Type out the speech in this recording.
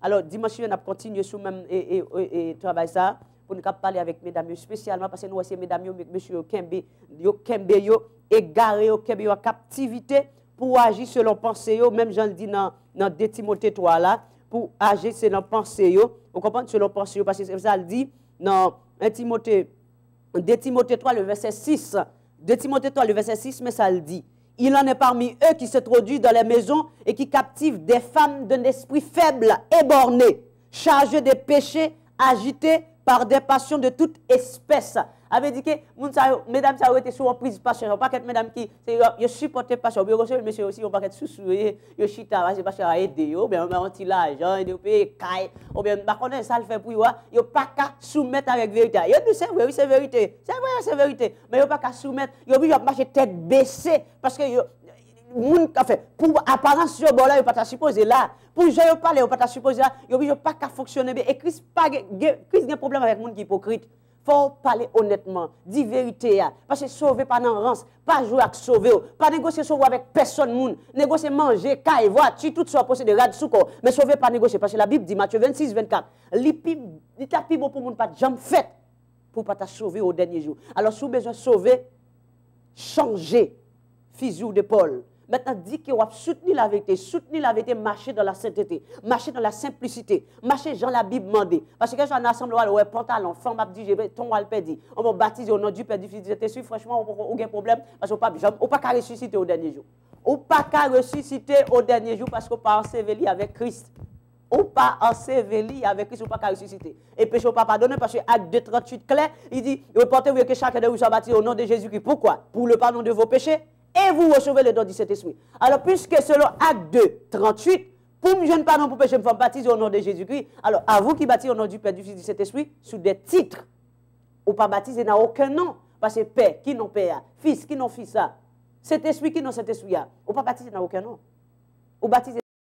Alors, dimanche, on a continué sur même et, et, et, et travail ça pour nous parler avec mesdames spécialement parce que nous c'est mesdames et monsieur Kembe yo Kembe yo égaré yo Kembe en captivité pour agir selon pensée yo même Jean le dit dans dans 2 Timothée 3 là pour agir selon pensée yo comprenez comprend selon pensée yo parce que ça le dit dans 1 2 Timothée 3 le verset 6 2 Timothée 3 le verset 6 mais ça le dit il en est parmi eux qui se produisent dans les maisons et qui captivent des femmes d'un esprit faible, et borné, chargées de péchés, agitées, par des passions de toute espèce. Avait dit que mesdames ça aurait été souvent prise passion, pas paquet mesdames qui je supporte passion, mais recevez monsieur aussi on paquet sous-souillé, je suis c'est parce a aidé. ou bien on a un l'argent, il paye caille ou bien pas bah, connaître ça le fait pour moi, hein. a pas qu'à soumettre avec vérité. Il nous c'est vrai, c'est vérité. C'est vrai, c'est vérité, mais a pas qu'à soumettre, a obligé de marcher tête baissée parce que pour apparence il bon là pas ta supposer là pour je yo parler yo pas supposer là yo yo pas qu'à fonctionner bien et Christ pas Christ des problème avec gens qui hypocrite faut parler honnêtement dire vérité parce que sauver par dans rance pas jouer avec sauver pas négocier sauver avec personne négocier manger voir voir, tout ça procédé rad sous mais sauver pas négocier parce que la Bible dit Matthieu 26 24 les pi les pour ne pas jambe fait pour pas ta sauver au dernier jour alors si vous besoin sauver changer fils de Paul Maintenant, dit que va soutenir la vérité, soutenir la vérité, marcher dans la sainteté, marcher dans la simplicité, marcher Jean la Bible demandé. Parce que quand j'en assemble, on porter pantalon, femme je dit, ton va le perdre. On va baptiser au nom du Père, du Fils, du saint Franchement, aucun problème parce qu'on ne peut pas ressusciter au dernier jour. On ne peut pas ressusciter au dernier jour parce qu'on pas enseveli avec Christ. On pas enseveli avec Christ, on ne peut pas ressusciter. Et péché, pas pardonner parce que acte 2, 38 clair, il dit, reportez-vous que chacun de vous soit baptisé au nom de Jésus-Christ. Pourquoi Pour le pardon de vos péchés et vous recevez le don du Saint-Esprit. Alors, puisque selon Acte 2, 38, pour me jeune pardon pour péché, je me fais baptiser au nom de Jésus-Christ. Alors, à vous qui baptisez au nom du Père, du Fils, du Saint-Esprit, sous des titres, ou pas baptisé n'a aucun nom. Parce que Père, qui pas Père, Fils, qui pas Fils, Saint-Esprit, qui pas Saint-Esprit, ou pas baptisé n'a aucun nom. Ou baptisé